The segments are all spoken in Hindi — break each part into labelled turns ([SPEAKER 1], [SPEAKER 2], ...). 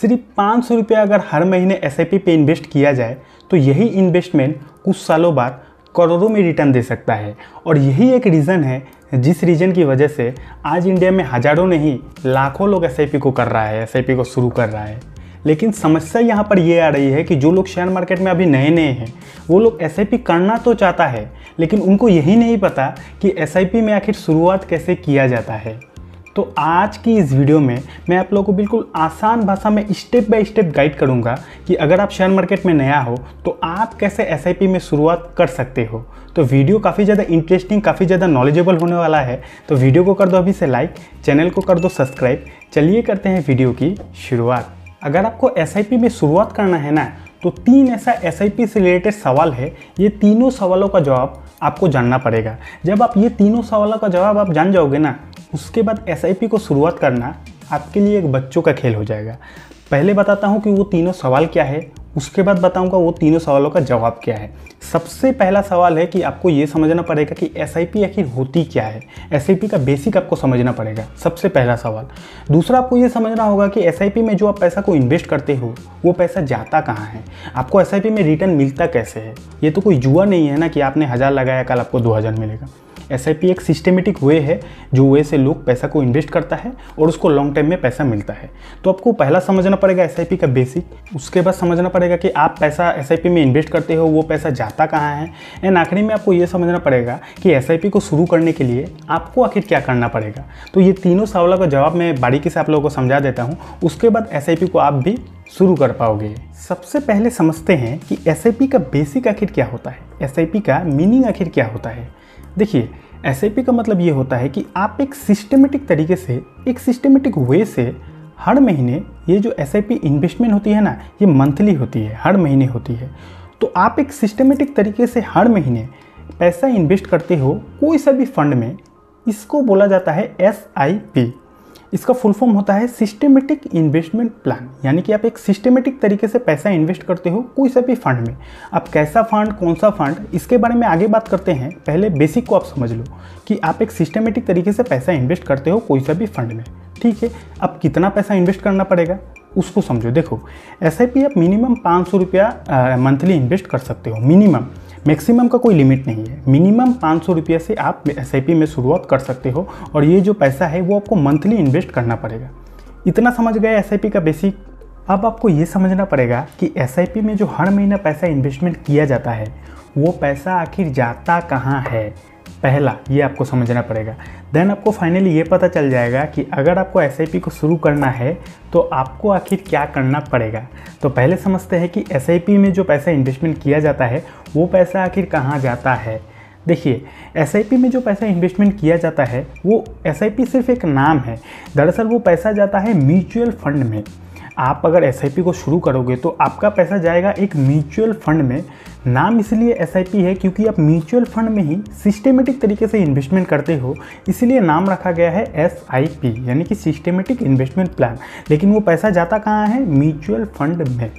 [SPEAKER 1] सिर्फ पाँच सौ रुपया अगर हर महीने एस आई पे इन्वेस्ट किया जाए तो यही इन्वेस्टमेंट कुछ सालों बाद करोड़ों में रिटर्न दे सकता है और यही एक रीज़न है जिस रीजन की वजह से आज इंडिया में हज़ारों नहीं लाखों लोग एस को कर रहा है एस को शुरू कर रहा है लेकिन समस्या यहाँ पर ये आ रही है कि जो लोग शेयर मार्केट में अभी नए नए हैं वो लोग एस करना तो चाहता है लेकिन उनको यही नहीं पता कि एस में आखिर शुरुआत कैसे किया जाता है तो आज की इस वीडियो में मैं आप लोगों को बिल्कुल आसान भाषा में स्टेप बाय स्टेप गाइड करूंगा कि अगर आप शेयर मार्केट में नया हो तो आप कैसे एस में शुरुआत कर सकते हो तो वीडियो काफ़ी ज़्यादा इंटरेस्टिंग काफ़ी ज़्यादा नॉलेजेबल होने वाला है तो वीडियो को कर दो अभी से लाइक चैनल को कर दो सब्सक्राइब चलिए करते हैं वीडियो की शुरुआत अगर आपको एस में शुरुआत करना है ना तो तीन ऐसा एस से रिलेटेड सवाल है ये तीनों सवालों का जवाब आपको जानना पड़ेगा जब आप ये तीनों सवालों का जवाब आप जान जाओगे ना उसके बाद एस को शुरुआत करना आपके लिए एक बच्चों का खेल हो जाएगा पहले बताता हूँ कि वो तीनों सवाल क्या है उसके बाद बताऊंगा वो तीनों सवालों का जवाब क्या है सबसे पहला सवाल है कि आपको ये समझना पड़ेगा कि एस आखिर होती क्या है एस का बेसिक आपको समझना पड़ेगा सबसे पहला सवाल दूसरा आपको ये समझना होगा कि एस में जो आप पैसा को इन्वेस्ट करते हो वो पैसा जाता कहाँ है आपको एस में रिटर्न मिलता कैसे है ये तो कोई जुआ नहीं है ना कि आपने हज़ार लगाया कल आपको दो मिलेगा एस एक सिस्टमेटिक वे है जो वे से लोग पैसा को इन्वेस्ट करता है और उसको लॉन्ग टाइम में पैसा मिलता है तो आपको पहला समझना पड़ेगा एस का बेसिक उसके बाद समझना पड़ेगा कि आप पैसा एस में इन्वेस्ट करते हो वो पैसा जाता कहाँ है एंड आखिरी में आपको ये समझना पड़ेगा कि एस को शुरू करने के लिए आपको आखिर क्या करना पड़ेगा तो ये तीनों सवालों का जवाब मैं बारीकी से आप लोगों को समझा देता हूँ उसके बाद एस को आप भी शुरू कर पाओगे सबसे पहले समझते हैं कि एस का बेसिक आखिर क्या होता है एस का मीनिंग आखिर क्या होता है देखिए एस का मतलब ये होता है कि आप एक सिस्टमेटिक तरीके से एक सिस्टमेटिक वे से हर महीने ये जो एस इन्वेस्टमेंट होती है ना ये मंथली होती है हर महीने होती है तो आप एक सिस्टमेटिक तरीके से हर महीने पैसा इन्वेस्ट करते हो कोई सा भी फंड में इसको बोला जाता है एस इसका फुल फॉर्म होता है सिस्टमेटिक इन्वेस्टमेंट प्लान यानी कि आप एक सिस्टमेटिक तरीके से पैसा इन्वेस्ट करते हो कोई सा भी फंड में आप कैसा फंड कौन सा फंड इसके बारे में आगे बात करते हैं पहले बेसिक को आप समझ लो कि आप एक सिस्टमेटिक तरीके से पैसा इन्वेस्ट करते हो कोई सा भी फंड में ठीक है अब कितना पैसा इन्वेस्ट करना पड़ेगा उसको समझो देखो एस आप मिनिमम पाँच सौ रुपया मंथली इन्वेस्ट कर सकते हो मिनिमम मैक्सिमम का कोई लिमिट नहीं है मिनिमम पाँच सौ रुपये से आप एस में शुरुआत कर सकते हो और ये जो पैसा है वो आपको मंथली इन्वेस्ट करना पड़ेगा इतना समझ गया एस का बेसिक अब आपको ये समझना पड़ेगा कि एस में जो हर महीना पैसा इन्वेस्टमेंट किया जाता है वो पैसा आखिर जाता कहाँ है पहला ये आपको समझना पड़ेगा देन आपको फाइनली ये पता चल जाएगा कि अगर आपको एस को शुरू करना है तो आपको आखिर क्या करना पड़ेगा तो पहले समझते हैं कि एस में जो पैसा इन्वेस्टमेंट किया जाता है वो पैसा आखिर कहाँ जाता है देखिए एस में जो पैसा इन्वेस्टमेंट किया जाता है वो एस सिर्फ एक नाम है दरअसल वो पैसा जाता है म्यूचुअल फंड में आप अगर एस को शुरू करोगे तो आपका पैसा जाएगा एक म्यूचुअल फंड में नाम इसलिए एस है क्योंकि आप म्यूचुअल फंड में ही सिस्टेमेटिक तरीके से इन्वेस्टमेंट करते हो इसलिए नाम रखा गया है एस यानी कि सिस्टेमेटिक इन्वेस्टमेंट प्लान लेकिन वो पैसा जाता कहाँ है म्यूचुअल फंड में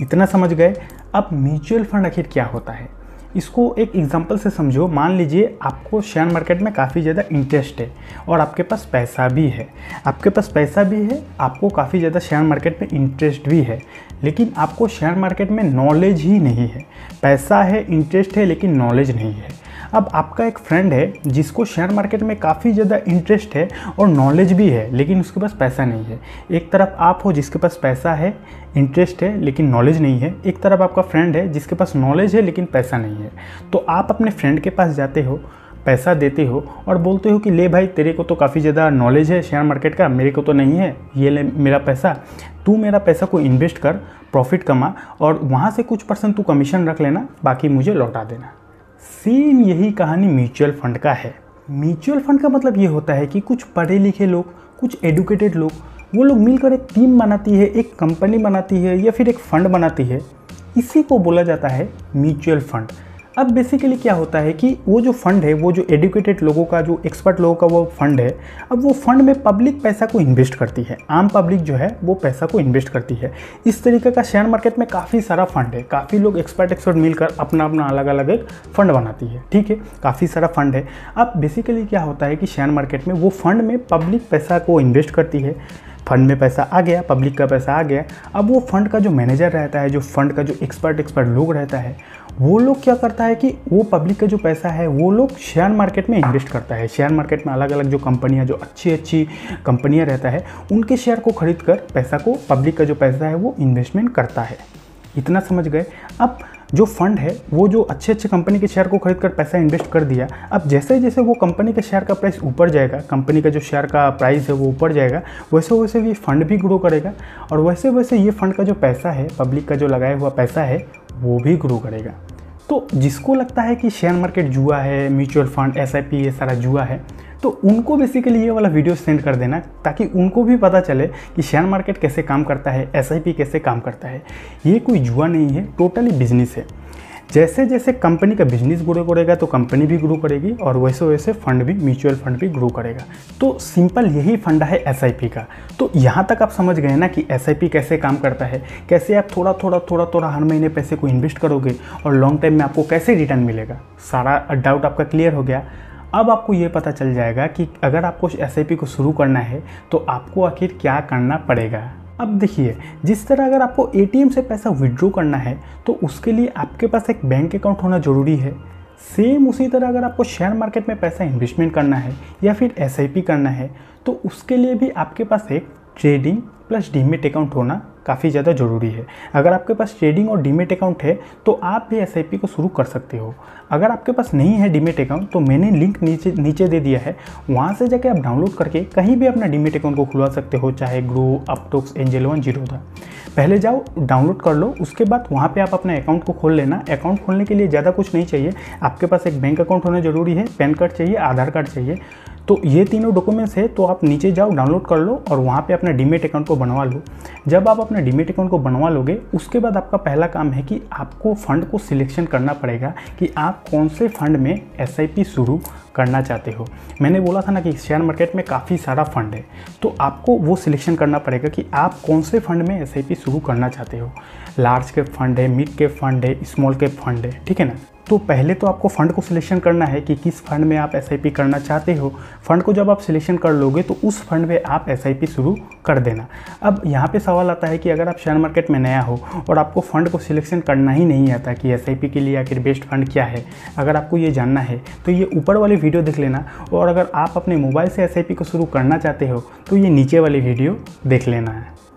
[SPEAKER 1] इतना समझ गए अब म्यूचुअल फंड आखिर क्या होता है इसको एक एग्जाम्पल से समझो मान लीजिए आपको शेयर मार्केट में काफ़ी ज़्यादा इंटरेस्ट है और आपके पास पैसा भी है आपके पास पैसा भी है आपको काफ़ी ज़्यादा शेयर मार्केट में इंटरेस्ट भी है लेकिन आपको शेयर मार्केट में नॉलेज ही नहीं है पैसा है इंटरेस्ट है लेकिन नॉलेज नहीं है अब आपका एक फ्रेंड है जिसको शेयर मार्केट में काफ़ी ज़्यादा इंटरेस्ट है और नॉलेज भी है लेकिन उसके पास पैसा नहीं है एक तरफ आप हो जिसके पास पैसा है इंटरेस्ट है लेकिन नॉलेज नहीं है एक तरफ आपका फ्रेंड है जिसके पास नॉलेज है लेकिन पैसा नहीं है तो आप अपने फ्रेंड के पास जाते हो पैसा देते हो और बोलते हो कि ले भाई तेरे को तो काफ़ी ज़्यादा नॉलेज है शेयर मार्केट का मेरे को तो नहीं है ये ले मेरा पैसा तू मेरा पैसा को इन्वेस्ट कर प्रॉफिट कमा और वहाँ से कुछ परसेंट तू कमीशन रख लेना बाकी मुझे लौटा देना सेम यही कहानी म्यूचुअल फंड का है म्यूचुअल फंड का मतलब ये होता है कि कुछ पढ़े लिखे लोग कुछ एडुकेटेड लोग वो लोग मिलकर एक टीम बनाती है एक कंपनी बनाती है या फिर एक फ़ंड बनाती है इसी को बोला जाता है म्यूचुअल फंड अब बेसिकली क्या होता है कि वो जो फंड है वो जो एडुकेटेड लोगों का जो एक्सपर्ट लोगों का वो फंड है अब वो फंड में पब्लिक पैसा को इन्वेस्ट करती है आम पब्लिक जो है वो पैसा को इन्वेस्ट करती है इस तरीके का शेयर मार्केट में काफ़ी सारा फंड है काफ़ी लोग एक्सपर्ट एक्सपर्ट मिलकर अपना अपना अलग अलग एक फंड बनाती है ठीक है काफ़ी सारा फंड है अब बेसिकली क्या होता है कि शेयर मार्केट में वो फंड में पब्लिक पैसा को इन्वेस्ट करती है फंड में पैसा आ गया पब्लिक का पैसा आ गया अब वो फंड का जो मैनेजर रहता है जो फंड का जो एक्सपर्ट एक्सपर्ट लोग रहता है वो लोग क्या करता है कि वो पब्लिक का जो पैसा है वो लोग शेयर मार्केट में इन्वेस्ट करता है शेयर मार्केट में अलग अलग जो कंपनियाँ जो अच्छी अच्छी कंपनियाँ रहता है उनके शेयर को खरीद कर पैसा को पब्लिक का जो पैसा है वो इन्वेस्टमेंट करता है इतना समझ गए अब जो फंड है वो जो अच्छे अच्छे कंपनी के शेयर को खरीद कर पैसा इन्वेस्ट कर दिया अब जैसे जैसे वो कंपनी के शेयर का प्राइस ऊपर जाएगा कंपनी का जो शेयर का प्राइस है वो ऊपर जाएगा वैसे वैसे ये फंड भी ग्रो करेगा और वैसे वैसे ये फंड का जो पैसा है पब्लिक का जो लगाया हुआ पैसा है वो भी ग्रो करेगा तो जिसको लगता है कि शेयर मार्केट जुआ है म्यूचुअल फंड एस ये सारा जुआ है तो उनको बेसिकली ये वाला वीडियो सेंड कर देना ताकि उनको भी पता चले कि शेयर मार्केट कैसे काम करता है एस कैसे काम करता है ये कोई जुआ नहीं है टोटली बिजनेस है जैसे जैसे कंपनी का बिजनेस ग्रो करेगा तो कंपनी भी ग्रो करेगी और वैसे वैसे फंड भी म्यूचुअल फंड भी ग्रो करेगा तो सिंपल यही फंडा है एस का तो यहाँ तक आप समझ गए ना कि एस कैसे काम करता है कैसे आप थोड़ा थोड़ा थोड़ा थोड़ा हर महीने पैसे को इन्वेस्ट करोगे और लॉन्ग टाइम में आपको कैसे रिटर्न मिलेगा सारा डाउट आपका क्लियर हो गया अब आपको ये पता चल जाएगा कि अगर आपको एस को शुरू करना है तो आपको आखिर क्या करना पड़ेगा अब देखिए जिस तरह अगर आपको ए से पैसा विड्रॉ करना है तो उसके लिए आपके पास एक बैंक अकाउंट होना ज़रूरी है सेम उसी तरह अगर आपको शेयर मार्केट में पैसा इन्वेस्टमेंट करना है या फिर एस करना है तो उसके लिए भी आपके पास एक ट्रेडिंग प्लस डीमेट अकाउंट होना काफ़ी ज़्यादा ज़रूरी है अगर आपके पास ट्रेडिंग और डीमेट अकाउंट है तो आप भी एस को शुरू कर सकते हो अगर आपके पास नहीं है डीमेट अकाउंट तो मैंने लिंक नीचे नीचे दे दिया है वहाँ से जाके आप डाउनलोड करके कहीं भी अपना डीमेट अकाउंट को खुलवा सकते हो चाहे Groww Upstox Angel One zero था पहले जाओ डाउनलोड कर लो उसके बाद वहाँ पे आप अपना अकाउंट को खोल लेना अकाउंट खोलने के लिए ज़्यादा कुछ नहीं चाहिए आपके पास एक बैंक अकाउंट होना ज़रूरी है पैन कार्ड चाहिए आधार कार्ड चाहिए तो ये तीनों डॉक्यूमेंट्स है तो आप नीचे जाओ डाउनलोड कर लो और वहाँ पे अपना डीमेट अकाउंट को बनवा लो जब आप अपने अपना डीमेट अकाउंट को बनवा लोगे उसके बाद आपका पहला काम है कि आपको फ़ंड को सिलेक्शन करना पड़ेगा कि आप कौन से फंड में एस शुरू करना चाहते हो मैंने बोला था ना कि शेयर मार्केट में काफ़ी सारा फंड है तो आपको वो सिलेक्शन करना पड़ेगा कि आप कौन से फंड में एस शुरू करना चाहते हो लार्ज के फंड है मिड कैप फंड है स्मॉल कैप फंड है ठीक है ना तो पहले तो आपको फ़ंड को सिलेक्शन करना है कि किस फंड में आप एस करना चाहते हो फंड को जब आप सिलेक्शन कर लोगे तो उस फंड में आप एस शुरू कर देना अब यहाँ पे सवाल आता है कि अगर आप शेयर मार्केट में नया हो और आपको फंड को सिलेक्शन करना ही नहीं आता कि एस के लिए आखिर बेस्ट फंड क्या है अगर आपको ये जानना है तो ये ऊपर वाले वीडियो देख लेना और अगर आप अपने मोबाइल से एस को शुरू करना चाहते हो तो ये नीचे वाली वीडियो देख लेना है